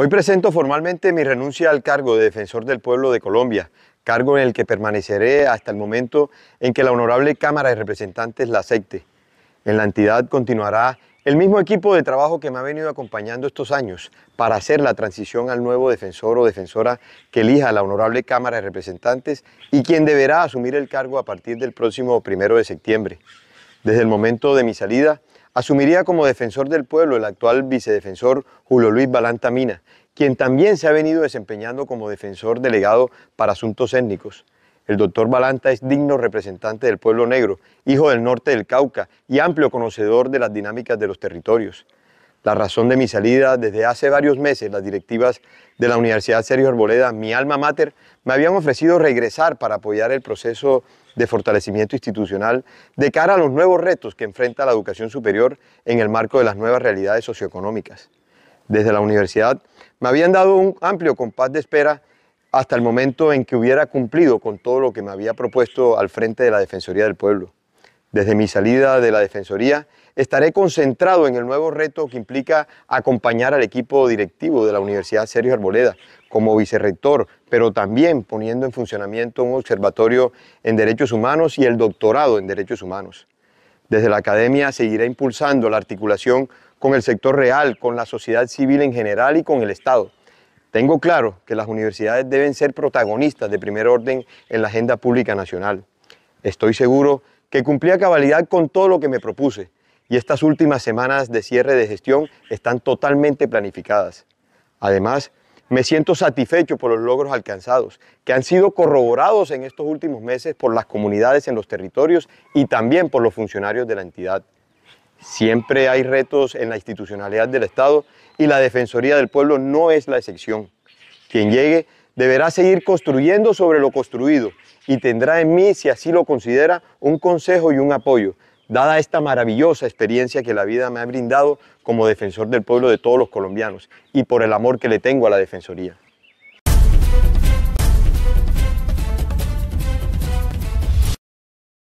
Hoy presento formalmente mi renuncia al cargo de Defensor del Pueblo de Colombia, cargo en el que permaneceré hasta el momento en que la Honorable Cámara de Representantes la acepte. En la entidad continuará el mismo equipo de trabajo que me ha venido acompañando estos años para hacer la transición al nuevo defensor o defensora que elija la Honorable Cámara de Representantes y quien deberá asumir el cargo a partir del próximo primero de septiembre. Desde el momento de mi salida, Asumiría como defensor del pueblo el actual vicedefensor Julio Luis Balanta Mina, quien también se ha venido desempeñando como defensor delegado para asuntos étnicos. El doctor Balanta es digno representante del pueblo negro, hijo del norte del Cauca y amplio conocedor de las dinámicas de los territorios la razón de mi salida. Desde hace varios meses las directivas de la Universidad Sergio Arboleda, mi alma mater, me habían ofrecido regresar para apoyar el proceso de fortalecimiento institucional de cara a los nuevos retos que enfrenta la educación superior en el marco de las nuevas realidades socioeconómicas. Desde la universidad me habían dado un amplio compás de espera hasta el momento en que hubiera cumplido con todo lo que me había propuesto al frente de la Defensoría del Pueblo. Desde mi salida de la Defensoría, estaré concentrado en el nuevo reto que implica acompañar al equipo directivo de la Universidad Sergio Arboleda como vicerrector, pero también poniendo en funcionamiento un observatorio en derechos humanos y el doctorado en derechos humanos. Desde la academia seguiré impulsando la articulación con el sector real, con la sociedad civil en general y con el Estado. Tengo claro que las universidades deben ser protagonistas de primer orden en la agenda pública nacional. Estoy seguro que cumplía cabalidad con todo lo que me propuse y estas últimas semanas de cierre de gestión están totalmente planificadas. Además, me siento satisfecho por los logros alcanzados, que han sido corroborados en estos últimos meses por las comunidades en los territorios y también por los funcionarios de la entidad. Siempre hay retos en la institucionalidad del Estado y la Defensoría del Pueblo no es la excepción. Quien llegue deberá seguir construyendo sobre lo construido y tendrá en mí, si así lo considera, un consejo y un apoyo, dada esta maravillosa experiencia que la vida me ha brindado como defensor del pueblo de todos los colombianos y por el amor que le tengo a la Defensoría.